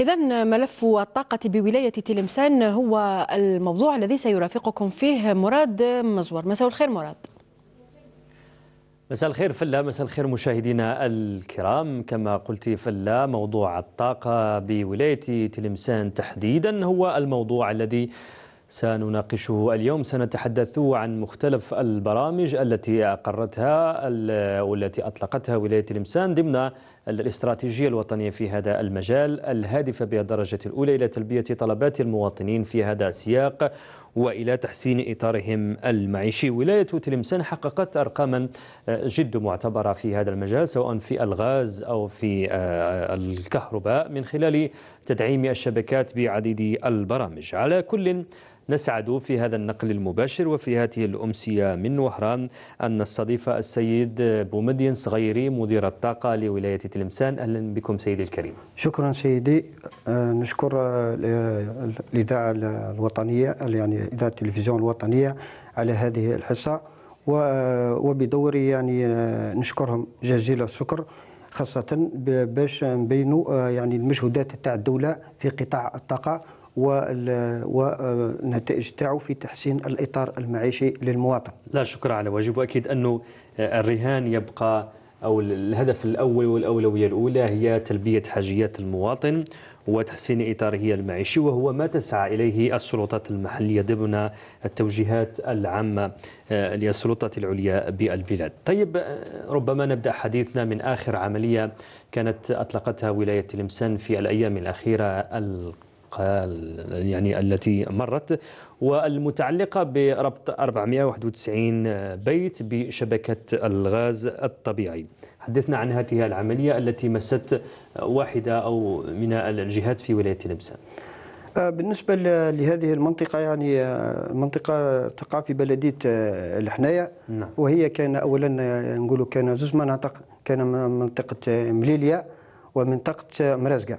إذا ملف الطاقة بولاية تلمسان هو الموضوع الذي سيرافقكم فيه مراد مزور مساء الخير مراد مساء الخير فلا مساء الخير مشاهدينا الكرام كما قلت فلا موضوع الطاقة بولاية تلمسان تحديدا هو الموضوع الذي سنناقشه اليوم سنتحدث عن مختلف البرامج التي أقرتها والتي أطلقتها ولاية تلمسان ضمن الاستراتيجية الوطنية في هذا المجال الهادفة بالدرجة الأولى إلى تلبية طلبات المواطنين في هذا السياق وإلى تحسين إطارهم المعيشي ولاية تلمسان حققت أرقاما آه، جد معتبرة في هذا المجال سواء في الغاز أو في آه، الكهرباء من خلال تدعيم الشبكات بعديد البرامج على كل نسعد في هذا النقل المباشر وفي هذه الأمسية من وهران أن نستضيف السيد بومدين صغيري مدير الطاقة لولاية تلمسان أهلا بكم سيدي الكريم شكرا سيدي آه، نشكر آه، الإذاعة الوطنية يعني إذاعة التلفزيون الوطنية على هذه الحصة آه، وبدوري يعني نشكرهم جزيل الشكر خاصة باش نبينوا يعني المجهودات تاع الدولة في قطاع الطاقة والنتائج تاعو في تحسين الاطار المعيشي للمواطن. لا شكر على واجب واكيد انه الرهان يبقى أو الهدف الأول والأولوية الأولى هي تلبية حاجيات المواطن وتحسين إطاره المعيشي وهو ما تسعى إليه السلطات المحلية ضمن التوجيهات العامة آه، للسلطات العليا بالبلاد طيب آه، ربما نبدأ حديثنا من آخر عملية كانت أطلقتها ولاية تلمسان في الأيام الأخيرة يعني التي مرت والمتعلقة بربط 491 بيت بشبكة الغاز الطبيعي حدثنا عن هذه العملية التي مست واحدة أو من الجهات في ولاية لمسان أه، بالنسبة لهذه المنطقة يعني أه، منطقة تقع في بلدية أه، الحناية نعم. وهي كان أولا نقول كان زوز مناطق كان منطقة مليليا ومنطقة مرازقة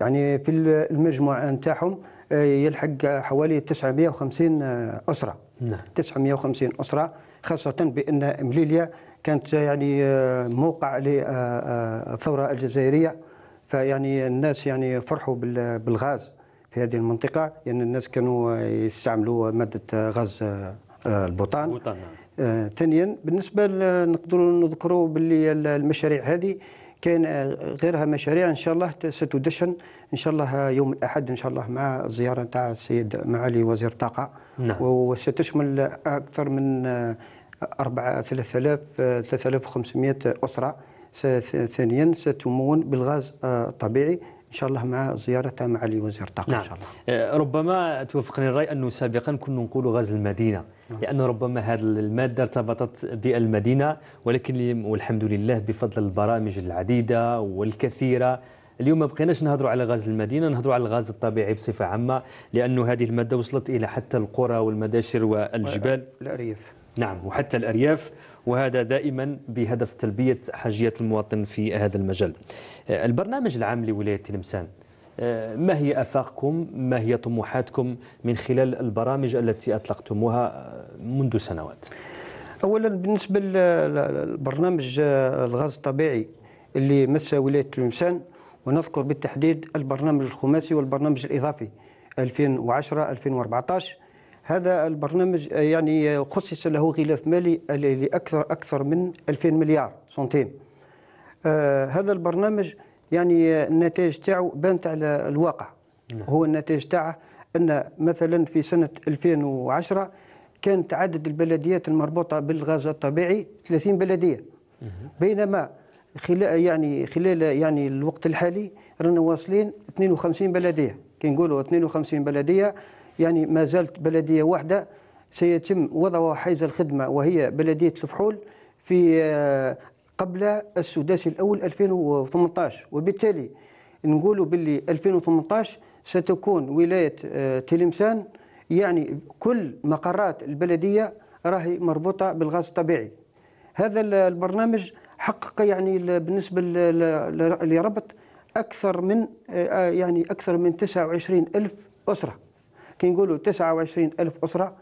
يعني في المجموعة نتاعهم آه، يلحق حوالي 950 آه، أسرة نعم. 950 أسرة خاصة بأن مليليا كانت يعني آه، موقع للثورة الجزائرية فيعني الناس يعني فرحوا بالغاز في هذه المنطقة لأن يعني الناس كانوا يستعملوا مادة غاز البوطان بوتان. نعم. ثانيا بالنسبة نقدروا نذكروا باللي المشاريع هذه كاين آه، غيرها مشاريع ان شاء الله ستدشن ان شاء الله يوم الاحد ان شاء الله مع الزياره نتاع السيد معالي وزير الطاقه نعم. وستشمل اكثر من 4 3000 3500 اسره ثانيا ستمون بالغاز آه، الطبيعي ان شاء الله مع زيارتها مع وزير الطاقه نعم. ان شاء الله آه، ربما توافقني الراي انه سابقا كنا نقول غاز المدينه نعم. لان ربما هذه الماده ارتبطت بالمدينه ولكن والحمد لله بفضل البرامج العديده والكثيره اليوم ما بقيناش نهضروا على غاز المدينه نهضروا على الغاز الطبيعي بصفه عامه لانه هذه الماده وصلت الى حتى القرى والمداشر والجبال الارياف نعم وحتى الارياف وهذا دائما بهدف تلبية حاجية المواطن في هذا المجال آه، البرنامج العام لولاية تلمسان آه، ما هي افاقكم ما هي طموحاتكم من خلال البرامج التي اطلقتموها آه، منذ سنوات اولا بالنسبه للبرنامج الغاز الطبيعي اللي مس ولايه تلمسان ونذكر بالتحديد البرنامج الخماسي والبرنامج الاضافي 2010 2014 هذا البرنامج آه، يعني آه، خصص له غلاف مالي لأكثر أكثر من 2000 مليار سنتيم آه، هذا البرنامج يعني النتائج تاعو بانت على الواقع نعم. هو النتائج تاعه أن مثلا في سنة 2010 كانت عدد البلديات المربوطة بالغاز الطبيعي 30 بلدية بينما خلال يعني خلال يعني الوقت الحالي رانا واصلين 52 بلديه كي نقولوا 52 بلديه يعني ما زالت بلدية واحدة سيتم وضع حيز الخدمة وهي بلدية الفحول في آه، قبل السداسي الأول 2018 وبالتالي نقولوا باللي 2018 ستكون ولاية آه، تلمسان يعني كل مقرات البلدية راهي مربوطة بالغاز الطبيعي هذا البرنامج حقق يعني بالنسبة لربط أكثر من آه، يعني أكثر من 29 ألف أسرة كي نقولوا 29 ألف أسرة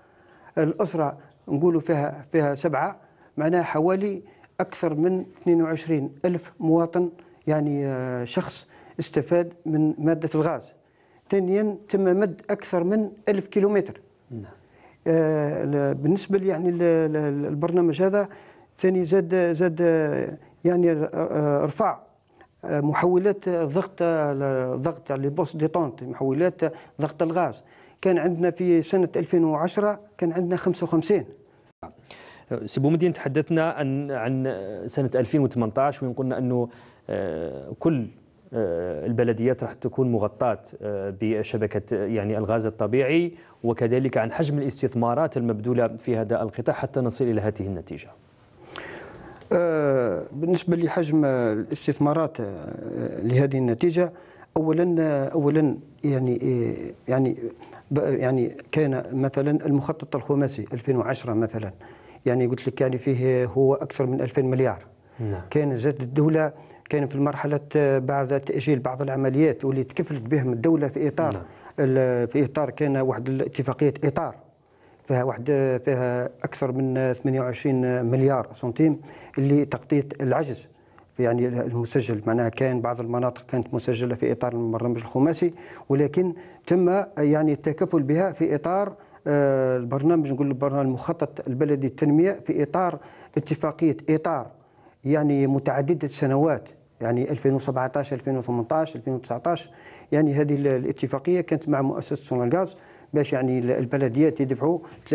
الأسرة نقولوا فيها فيها سبعة معناها حوالي أكثر من 22 ألف مواطن يعني آه، شخص استفاد من مادة الغاز ثانيا تم مد أكثر من ألف كيلومتر نعم. آه، بالنسبة يعني البرنامج هذا ثاني زاد زاد يعني آه، رفع محولات ضغط ضغط بوس ديطونت محولات ضغط الغاز كان عندنا في سنة 2010 كان عندنا 55 سي بومدين تحدثنا عن عن سنة 2018 وين قلنا أنه آه، كل آه، البلديات راح تكون مغطاة آه، بشبكة يعني الغاز الطبيعي وكذلك عن حجم الاستثمارات المبذولة في هذا القطاع حتى نصل إلى هذه النتيجة بالنسبة لحجم الاستثمارات لهذه النتيجة أولا أولا يعني يعني يعني كان مثلا المخطط الخماسي 2010 مثلا يعني قلت لك يعني فيه هو اكثر من 2000 مليار نعم. كان زاد الدوله كان في المرحله بعد تاجيل بعض العمليات واللي تكفلت بهم الدوله في اطار نعم. في اطار كان واحد الاتفاقيه اطار فيها واحد فيها اكثر من 28 مليار سنتيم اللي تغطيه العجز يعني المسجل معناها كان بعض المناطق كانت مسجله في اطار البرنامج الخماسي ولكن تم يعني التكفل بها في اطار آه، البرنامج نقول البرنامج المخطط البلدي للتنميه في اطار اتفاقيه اطار يعني متعدده السنوات يعني 2017 2018 2019 يعني هذه الاتفاقيه كانت مع مؤسسه سونالغاز باش يعني البلديات يدفعوا 30%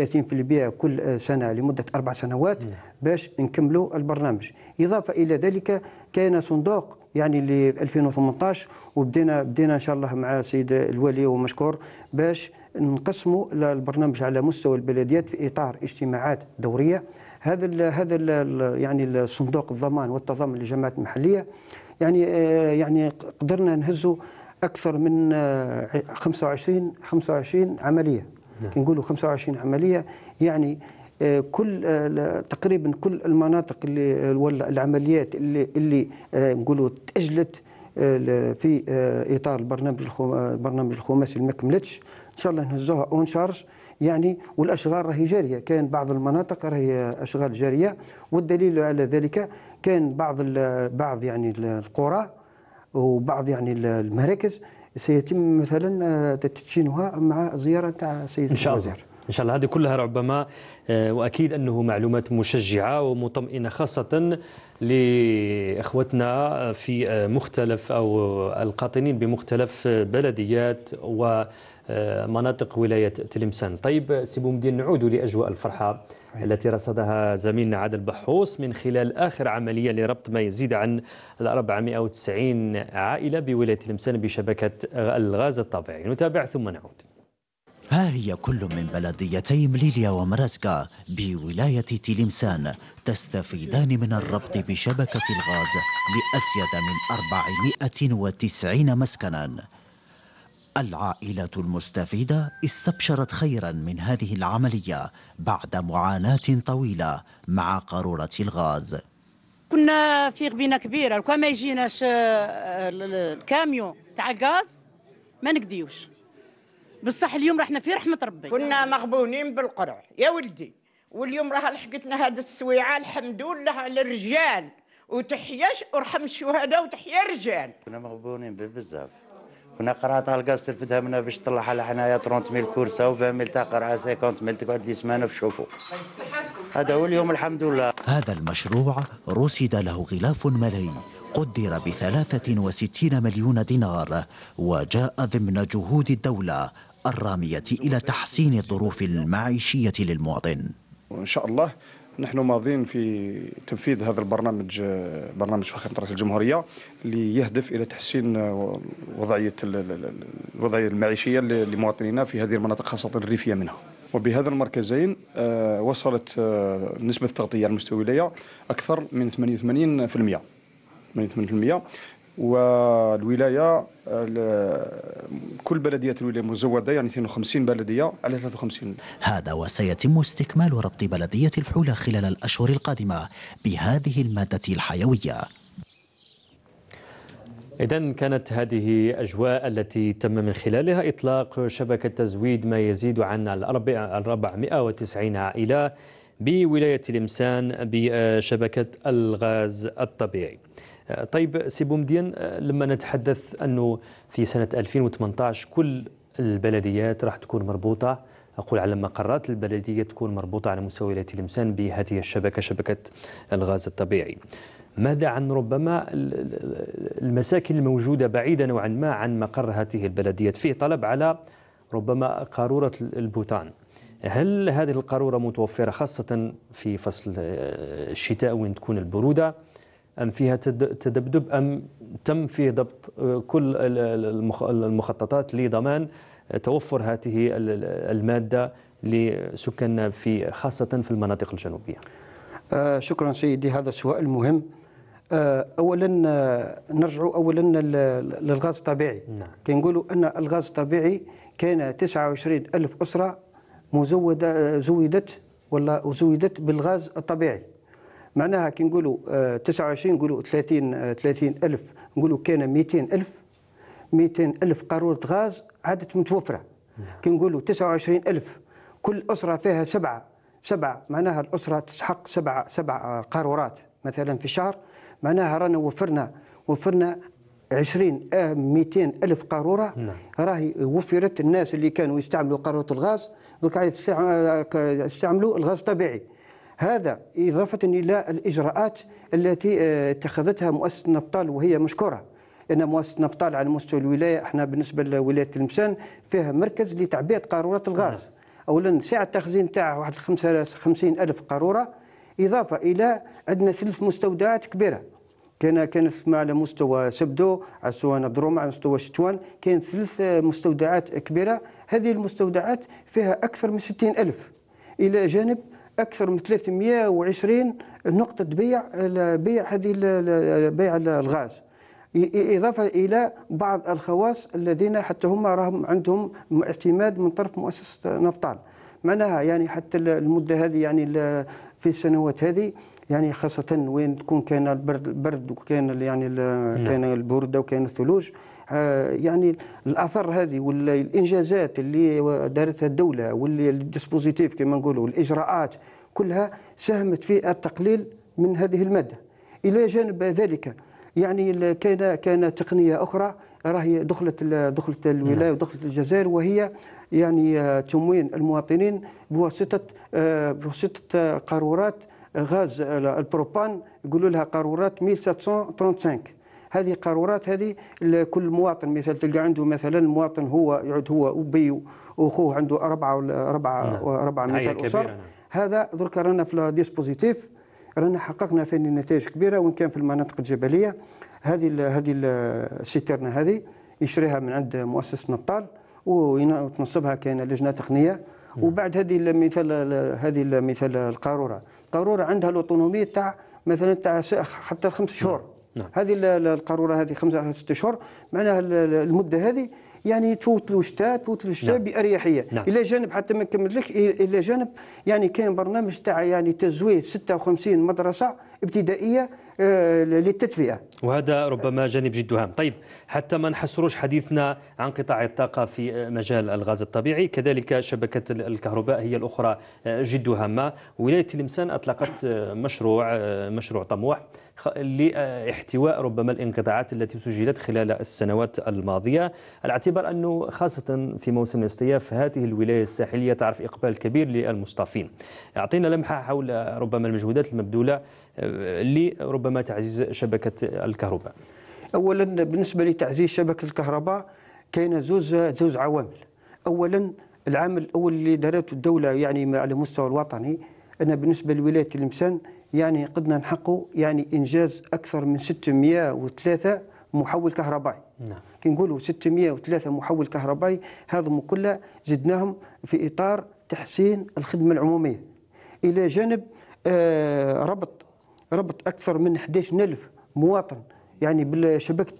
كل آه، سنه لمده اربع سنوات باش نكملوا البرنامج إضافة إلى ذلك كان صندوق يعني ل 2018 وبدينا بدينا ان شاء الله مع السيد الولي ومشكور باش نقسموا البرنامج على مستوى البلديات في اطار اجتماعات دوريه هذا الـ هذا الـ يعني الصندوق الضمان والتضامن للجماعات المحليه يعني آه، يعني قدرنا نهزوا اكثر من 25 آه، 25 عمليه نعم. كنقولوا 25 عمليه يعني كل آه، تقريبا كل المناطق اللي آه، ولا العمليات اللي اللي آه، نقولوا تاجلت في اطار البرنامج البرنامج الخماسي ما كملتش ان شاء الله نهزوها اون شارج يعني والاشغال راهي جاريه كان بعض المناطق راهي اشغال جاريه والدليل على ذلك كان بعض بعض يعني القرى وبعض يعني المراكز سيتم مثلا تدشينها مع زياره تاع السيد الوزير إن شاء الله هذه كلها ربما آه، وأكيد أنه معلومات مشجعة ومطمئنة خاصة لإخوتنا آه، في آه، مختلف أو القاطنين بمختلف بلديات ومناطق ولاية تلمسان طيب سي بومدين نعود لأجواء الفرحة التي رصدها زميلنا عادل بحوص من خلال آخر عملية لربط ما يزيد عن 490 عائلة بولاية تلمسان بشبكة الغاز الطبيعي نتابع ثم نعود ها هي كل من بلديتي مليليا ومراسكا بولاية تلمسان تستفيدان من الربط بشبكة الغاز لأسيد من 490 مسكنا العائلة المستفيدة استبشرت خيرا من هذه العملية بعد معاناة طويلة مع قارورة الغاز كنا في غبينة كبيرة لو ما يجيناش الكاميون تاع الغاز ما نقديوش بصح اليوم رحنا في رحمه ربي كنا مغبونين بالقرع يا ولدي واليوم راه لحقتنا هذه السويعه الحمد لله على الرجال وتحياش ورحم الشهداء وتحيا الرجال كنا مغبونين بزاف كنا قرعتها الكاز ترفدها منا باش تطلعها لحنايا 30000 كورسه و 20000 تاع قرعه 50000 تقعد لي سمانه في شوفو هذا هو اليوم الحمد لله هذا المشروع رصد له غلاف مالي قدر ب 63 مليون دينار وجاء ضمن جهود الدولة الرامية إلى تحسين الظروف المعيشية للمواطن وإن شاء الله نحن ماضين في تنفيذ هذا البرنامج برنامج فخامه رئيس الجمهوريه اللي يهدف الى تحسين وضعيه الوضعيه المعيشيه لمواطنينا في هذه المناطق خاصه الريفيه منها. وبهذا المركزين آه، وصلت آه، نسبه التغطيه على مستوى الولايه اكثر من 88% 88% والولايه كل بلديه الولايه مزوده يعني 52 بلديه على 53 هذا وسيتم استكمال ربط بلديه الفحولة خلال الاشهر القادمه بهذه الماده الحيويه إذا كانت هذه أجواء التي تم من خلالها إطلاق شبكة تزويد ما يزيد عن 490 عائلة بولاية لمسان بشبكة الغاز الطبيعي طيب سي بومدين لما نتحدث انه في سنه 2018 كل البلديات راح تكون مربوطه اقول على مقرات البلديه تكون مربوطه على مستوى ولايه الامسان بهذه الشبكه شبكه الغاز الطبيعي. ماذا عن ربما المساكن الموجوده بعيدا نوعا ما عن مقر هذه البلديات؟ فيه طلب على ربما قاروره البوتان. هل هذه القاروره متوفره خاصه في فصل الشتاء وين تكون البروده؟ أم فيها تذبذب أم تم في ضبط آه، كل المخططات لضمان آه، توفر هذه المادة لسكاننا في خاصة في المناطق الجنوبية آه، شكرا سيدي هذا سؤال مهم اولا نرجع اولا للغاز الطبيعي نعم. كنقولوا ان الغاز الطبيعي كان 29 الف اسره مزوده زودت ولا زودت بالغاز الطبيعي معناها كي نقولوا 29 آه، نقولوا 30 30 آه، ألف نقولوا كان 200 ألف 200 ألف قارورة غاز عادت متوفرة نعم. كي نقولوا 29 ألف كل أسرة فيها سبعة سبعة معناها الأسرة تستحق سبع سبع قارورات مثلا في الشهر معناها رانا وفرنا وفرنا 20 200 آه، ألف قارورة نعم. راهي وفرت الناس اللي كانوا يستعملوا قارورة الغاز درك يستعملوا الغاز الطبيعي هذا إضافة إلى الإجراءات التي آه، اتخذتها مؤسسة نفطال وهي مشكورة ان مؤسسه نفطال على مستوى الولايه احنا بالنسبه لولايه المسان فيها مركز لتعبئه قارورات الغاز نعم. اولا سعه التخزين تاعها واحد خمسين الف قاروره اضافه الى عندنا ثلاث مستودعات كبيره كان كانت على مستوى سبدو مستوى دروما على مستوى شتوان كان ثلاث آه، مستودعات كبيره هذه المستودعات فيها اكثر من ستين الف الى جانب اكثر من 320 نقطه بيع بيع هذه بيع الغاز إضافة إلى بعض الخواص الذين حتى هم راهم عندهم اعتماد من طرف مؤسسة نفطال معناها يعني حتى المدة هذه يعني في السنوات هذه يعني خاصة وين تكون كان البرد يعني نعم. البرد وكان يعني كان البرودة وكان الثلوج آه، يعني الاثر هذه والانجازات اللي دارتها الدوله والديسبوزيتيف كما نقولوا الاجراءات كلها ساهمت في التقليل من هذه الماده الى جانب ذلك يعني كان كان تقنيه اخرى راهي دخلت دخلت الولايه نعم. ودخلت الجزائر وهي يعني آه، تموين المواطنين بواسطه آه، بواسطه قارورات غاز البروبان يقولوا لها قارورات 1735 هذه قرارات هذه لكل مواطن مثلا تلقى عنده مثلا مواطن هو يعود هو وبي واخوه عنده اربعه ولا اربعه نعم. اربعه مثلا اسر نعم. هذا درك رانا في الديسبوزيتيف رانا حققنا ثاني نتائج كبيره وان كان في المناطق الجبليه هذه الـ هذه السيترنا هذه يشريها من عند مؤسسه نطال وتنصبها كاينه لجنه تقنيه نعم. وبعد هذه المثال هذه مثال القاروره القاروره عندها الاوتونوميه تاع مثلا تاع حتى خمس شهور نعم. هذه القاروره هذه خمسة ستة اشهر معناها المده هذه يعني توتلو شتاء توتلو الشتاء نعم. باريحيه نعم. الى جانب حتى ما نكملش الى جانب يعني كاين برنامج تاع يعني تزويد 56 مدرسه ابتدائيه آه، للتدفئه وهذا ربما جانب جد هام طيب حتى ما نحصروش حديثنا عن قطاع الطاقة في مجال الغاز الطبيعي كذلك شبكة الكهرباء هي الأخرى جد هامة ولاية تلمسان أطلقت مشروع مشروع طموح لاحتواء ربما الانقطاعات التي سجلت خلال السنوات الماضية على اعتبار أنه خاصة في موسم الاصطياف هذه الولاية الساحلية تعرف إقبال كبير للمصطفين أعطينا لمحة حول ربما المجهودات المبذولة آه، لربما تعزيز شبكة الكهرباء اولا بالنسبه لتعزيز شبكه الكهرباء كاين زوج زوج عوامل اولا العامل الاول اللي دارته الدوله يعني على المستوى الوطني انا بالنسبه لولايه المسان يعني قدنا نحقوا يعني انجاز اكثر من 603 محول كهربائي نعم كي نقولوا 603 محول كهربائي هذا كله زدناهم في اطار تحسين الخدمه العموميه الى جانب آه ربط ربط اكثر من 11000 مواطن يعني بالشبكه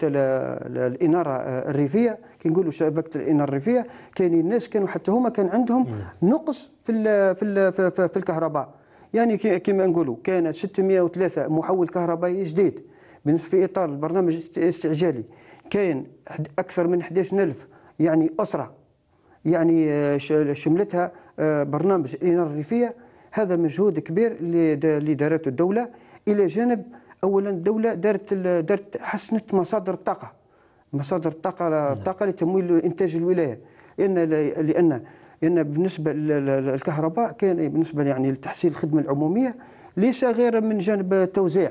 الاناره آه، الريفيه نقولوا شبكه الاناره الريفيه كاينين الناس كانوا حتى هما كان عندهم نقص في في في, في الكهرباء يعني كما نقولوا كان 603 محول كهربائي جديد بالنسبه في اطار البرنامج الاستعجالي كاين اكثر من 11000 يعني اسره يعني آه، شملتها آه، برنامج الاناره الريفيه هذا مجهود كبير اللي دارته الدوله الى جانب اولا الدوله دارت دارت حسنت مصادر الطاقه مصادر الطاقه نعم. الطاقه لتمويل انتاج الولايه لان لان لان بالنسبه للكهرباء كان بالنسبه يعني لتحسين الخدمه العموميه ليس غير من جانب التوزيع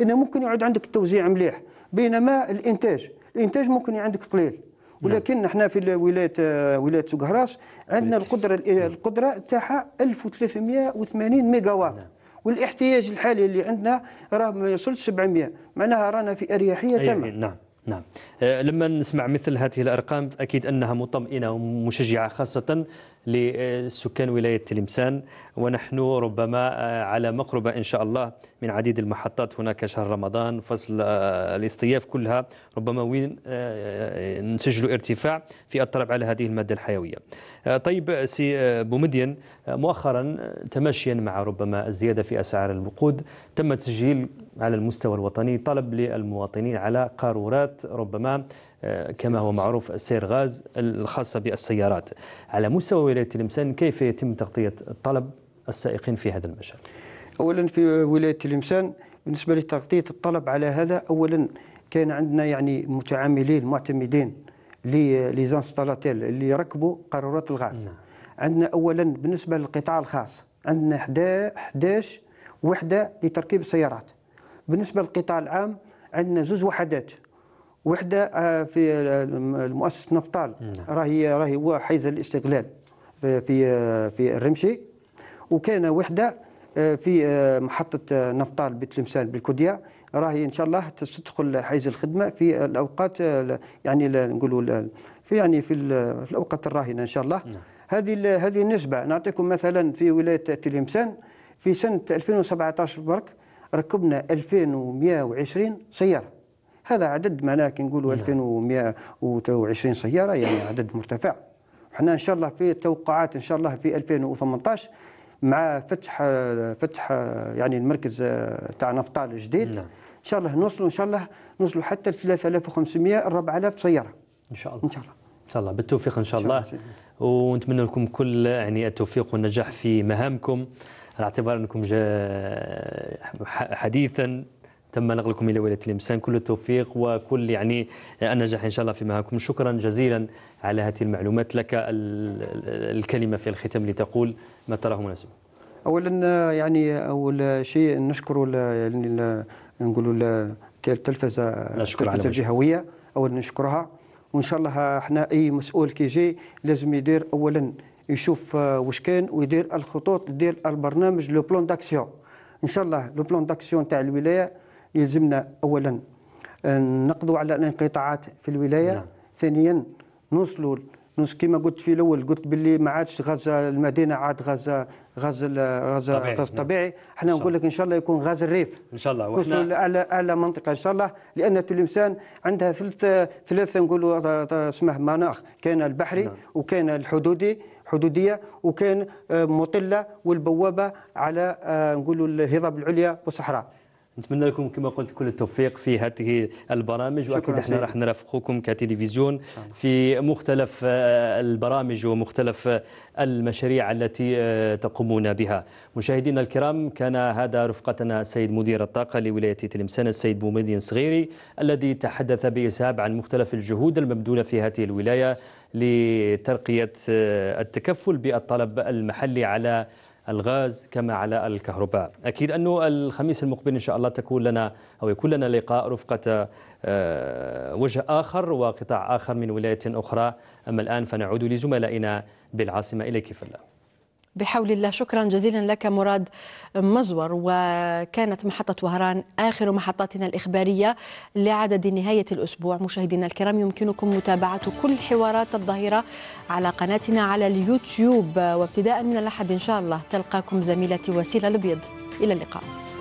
انه ممكن يعود عندك التوزيع مليح بينما الانتاج الانتاج ممكن عندك قليل نعم. ولكن احنا في ولايه ولايه سوقهراس عندنا القدره نعم. القدره تاعها 1380 وات والاحتياج الحالي اللي عندنا راه ما يصل 700 معناها رانا في اريحيه أيوة، تامه نعم نعم أه، لما نسمع مثل هذه الارقام اكيد انها مطمئنه ومشجعه خاصه لسكان ولايه تلمسان ونحن ربما أه، على مقربه ان شاء الله من عديد المحطات هناك شهر رمضان فصل أه، الاصطياف كلها ربما وين نسجل ارتفاع في الطلب على هذه الماده الحيويه. طيب سي بومدين مؤخرا تماشيا مع ربما الزيادة في أسعار الوقود تم تسجيل على المستوى الوطني طلب للمواطنين على قارورات ربما آه، كما هو معروف سير غاز الخاصة بالسيارات على مستوى ولاية تلمسان كيف يتم تغطية طلب السائقين في هذا المجال أولا في ولاية تلمسان بالنسبة لتغطية الطلب على هذا أولا كان عندنا يعني متعاملين معتمدين لي لي اللي ركبوا قارورات الغاز نعم. عندنا اولا بالنسبه للقطاع الخاص عندنا 11 وحده لتركيب السيارات بالنسبه للقطاع العام عندنا زوج وحدات وحده آه، في مؤسسه نفطال نعم. راهي راهي هو حيز الاستقلال في في آه، الرمشي وكان وحده آه، في محطه نفطال بتلمسان بالكوديا راهي ان شاء الله تدخل حيز الخدمه في الاوقات يعني نقولوا في يعني في الاوقات الراهنه ان شاء الله نعم. هذه هذه النسبه نعطيكم مثلا في ولايه تلمسان في سنه 2017 برك ركبنا 2120 سياره هذا عدد معناها كي نقولوا 2120 نعم. سياره يعني عدد مرتفع احنا ان شاء الله في توقعات ان شاء الله في 2018 مع فتح فتح يعني المركز آه، تاع نفطال الجديد نعم. ان شاء الله نوصلوا ان شاء الله نوصلوا حتى ل 3500 4000 سياره ان شاء الله ان شاء الله ان شاء الله بالتوفيق ان شاء, الله, إن شاء الله. ونتمنى لكم كل يعني التوفيق والنجاح في مهامكم على اعتبار انكم حديثا تم نقلكم الى ولايه الامسان كل التوفيق وكل يعني النجاح ان شاء الله في مهامكم شكرا جزيلا على هذه المعلومات لك الكلمه في الختام لتقول ما تراه مناسب اولا يعني اول شيء نشكر يعني نقولوا التلفزه التلفزه الجهويه اولا نشكرها وان شاء الله احنا اي مسؤول كيجي لازم يدير اولا يشوف آه، واش كان ويدير الخطوط يدير البرنامج لو بلان داكسيون ان شاء الله لو بلان داكسيون تاع الولايه يلزمنا اولا آه، نقضوا على الانقطاعات في الولايه نعم. ثانيا نوصلوا نص كما قلت في الاول قلت باللي ما عادش غزه المدينه عاد غزه غاز غاز غاز طبيعي احنا نقول لك ان شاء الله يكون غاز الريف ان شاء الله وحنا على على منطقه ان شاء الله لان تلمسان عندها ثلث ثلاث نقولوا اسمه مناخ كاين البحري نعم. وكان وكاين الحدودي حدوديه وكاين آه، مطله والبوابه على آه، نقولوا الهضاب العليا والصحراء نتمنى لكم كما قلت كل التوفيق في هذه البرامج واكيد احنا راح نرافقكم كتلفزيون في مختلف آه، البرامج ومختلف آه، المشاريع التي آه، تقومون بها مشاهدينا الكرام كان هذا رفقتنا السيد مدير الطاقه لولايه تلمسان السيد بومدين صغيري الذي تحدث باسهاب عن مختلف الجهود المبذوله في هذه الولايه لترقيه التكفل بالطلب المحلي على الغاز كما على الكهرباء أكيد أنه الخميس المقبل إن شاء الله تكون لنا أو يكون لنا لقاء رفقة آه، وجه آخر وقطاع آخر من ولاية أخرى أما الآن فنعود لزملائنا بالعاصمة إليك فلا بحول الله شكرا جزيلا لك مراد مزور وكانت محطة وهران آخر محطاتنا الإخبارية لعدد نهاية الأسبوع مشاهدينا الكرام يمكنكم متابعة كل حوارات الظهيرة على قناتنا على اليوتيوب وابتداء من الأحد إن شاء الله تلقاكم زميلتي وسيلة البيض إلى اللقاء